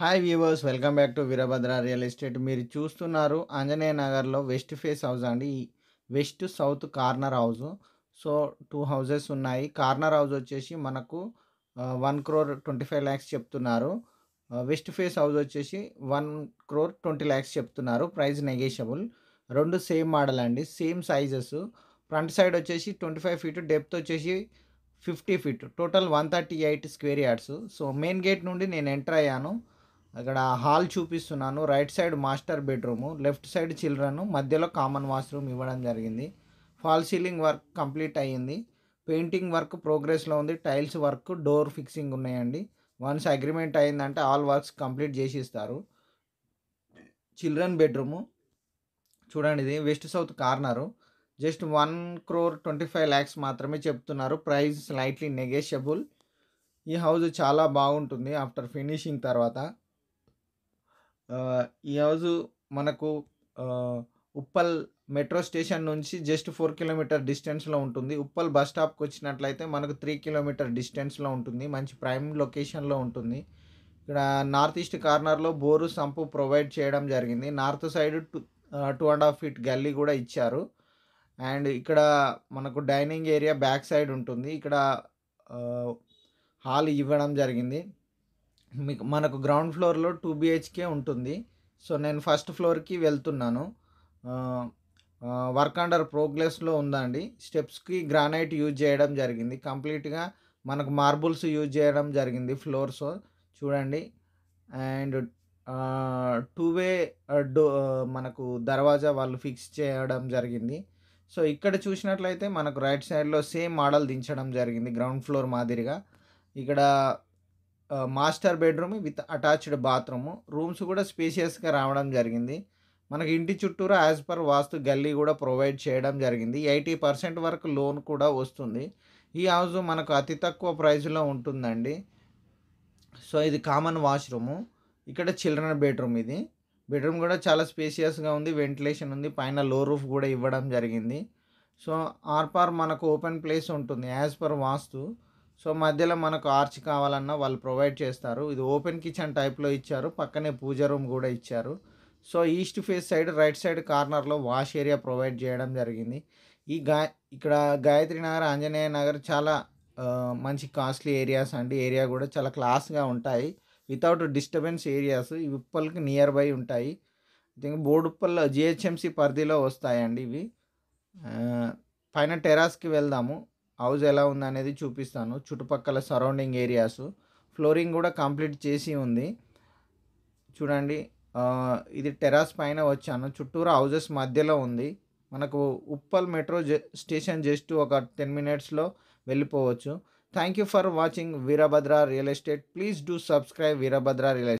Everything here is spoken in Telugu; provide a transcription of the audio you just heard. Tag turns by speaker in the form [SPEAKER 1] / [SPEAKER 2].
[SPEAKER 1] hi viewers welcome back to Veerabhadra real estate మీరు చూస్తున్నారు ఆంజనేయ నగర్లో వెస్ట్ ఫేస్ హౌస్ అండి west south corner house so two houses ఉన్నాయి కార్నర్ హౌస్ వచ్చేసి మనకు one crore twenty five lakhs చెప్తున్నారు వెస్ట్ ఫేస్ హౌస్ వచ్చేసి వన్ క్రోర్ ట్వంటీ ల్యాక్స్ చెప్తున్నారు ప్రైస్ నెగేషబుల్ రెండు సేమ్ మోడల్ అండి సేమ్ సైజెస్ ఫ్రంట్ సైడ్ వచ్చేసి ట్వంటీ ఫైవ్ ఫీట్ డెప్త్ వచ్చేసి fifty feet total one thirty eight square yards so main gate నుండి నేను ఎంటర్ అయ్యాను అక్కడ హాల్ చూపిస్తున్నాను right side master bedroom left side children మధ్యలో కామన్ వాష్రూమ్ ఇవ్వడం జరిగింది ఫాల్ సీలింగ్ వర్క్ కంప్లీట్ అయ్యింది పెయింటింగ్ వర్క్ ప్రోగ్రెస్లో ఉంది టైల్స్ వర్క్ డోర్ ఫిక్సింగ్ ఉన్నాయండి వన్స్ అగ్రిమెంట్ అయిందంటే ఆల్ వర్క్స్ కంప్లీట్ చేసి ఇస్తారు చిల్డ్రన్ బెడ్రూము చూడండి ఇది west south corner just one crore twenty five lakhs మాత్రమే చెప్తున్నారు ప్రైస్ స్లైట్లీ నెగెషియబుల్ ఈ హౌస్ చాలా బాగుంటుంది ఆఫ్టర్ ఫినిషింగ్ తర్వాత ఈరోజు మనకు ఉప్పల్ మెట్రో స్టేషన్ నుంచి జస్ట్ ఫోర్ కిలోమీటర్ డిస్టెన్స్లో ఉంటుంది ఉప్పల్ బస్ స్టాప్కి వచ్చినట్లయితే మనకు త్రీ కిలోమీటర్ డిస్టెన్స్లో ఉంటుంది మంచి ప్రైమ్ లొకేషన్లో ఉంటుంది ఇక్కడ నార్త్ ఈస్ట్ కార్నర్లో బోరు సంపు ప్రొవైడ్ చేయడం జరిగింది north side two two and half feet గల్లీ కూడా ఇచ్చారు అండ్ ఇక్కడ మనకు డైనింగ్ ఏరియా బ్యాక్ సైడ్ ఉంటుంది ఇక్కడ హాల్ ఇవ్వడం జరిగింది మీకు మనకు గ్రౌండ్ ఫ్లోర్లో టూ బిహెచ్కే ఉంటుంది సో నేను ఫస్ట్ ఫ్లోర్కి వెళ్తున్నాను వర్క్ అండర్ ప్రోగ్రెస్లో ఉందండి స్టెప్స్కి గ్రానైట్ యూజ్ చేయడం జరిగింది కంప్లీట్గా మనకు మార్బుల్స్ యూజ్ చేయడం జరిగింది ఫ్లోర్స్ చూడండి అండ్ టూ వే డో మనకు దర్వాజా వాళ్ళు ఫిక్స్ చేయడం జరిగింది సో ఇక్కడ చూసినట్లయితే మనకు రైట్ సైడ్లో సేమ్ మోడల్ దించడం జరిగింది గ్రౌండ్ ఫ్లోర్ మాదిరిగా ఇక్కడ master bedroom with attached bathroom rooms కూడా స్పేషియస్గా రావడం జరిగింది మనకి ఇంటి చుట్టూరా యాజ్ పర్ వాస్తు గల్లీ కూడా ప్రొవైడ్ చేయడం జరిగింది ఎయిటీ పర్సెంట్ వరకు లోన్ కూడా వస్తుంది ఈ హౌస్ మనకు అతి తక్కువ ప్రైస్లో ఉంటుందండి సో ఇది కామన్ వాష్రూము ఇక్కడ చిల్డ్రన్ బెడ్రూమ్ ఇది బెడ్రూమ్ కూడా చాలా స్పేసియస్గా ఉంది వెంటిలేషన్ ఉంది పైన లో రూఫ్ కూడా ఇవ్వడం జరిగింది సో ఆర్పార్ మనకు ఓపెన్ ప్లేస్ ఉంటుంది యాజ్ పర్ వాస్తు సో మధ్యలో మనకు ఆర్చ్ కావాలన్నా వాళ్ళు ప్రొవైడ్ చేస్తారు ఇది ఓపెన్ కిచెన్ టైప్లో ఇచ్చారు పక్కనే పూజ రూమ్ కూడా ఇచ్చారు so east face side right side కార్నర్లో వాష్ ఏరియా ప్రొవైడ్ చేయడం జరిగింది ఈ గా ఇక్కడ గాయత్రి నగర్ ఆంజనేయ నగర్ చాలా మంచి కాస్ట్లీ ఏరియాస్ అండి ఏరియా కూడా చాలా క్లాస్గా ఉంటాయి వితౌట్ డిస్టర్బెన్స్ ఏరియాస్ ఇవి ఉప్పల్కి నియర్ బై ఉంటాయి ఐ థింక్ బోడుప్పల్ జిహెచ్ఎంసీ పరిధిలో వస్తాయండి ఇవి పైన టెరాస్కి వెళ్దాము హౌస్ ఎలా ఉంది అనేది చూపిస్తాను చుట్టుపక్కల సరౌండింగ్ ఏరియాస్ ఫ్లోరింగ్ కూడా కంప్లీట్ చేసి ఉంది చూడండి ఇది టెరాస్ పైన వచ్చాను చుట్టూరా హౌజెస్ మధ్యలో ఉంది మనకు ఉప్పల్ మెట్రో స్టేషన్ జస్ట్ ఒక టెన్ మినిట్స్లో వెళ్ళిపోవచ్చు thank you for watching Veerabhadra real estate please do subscribe Veerabhadra real estate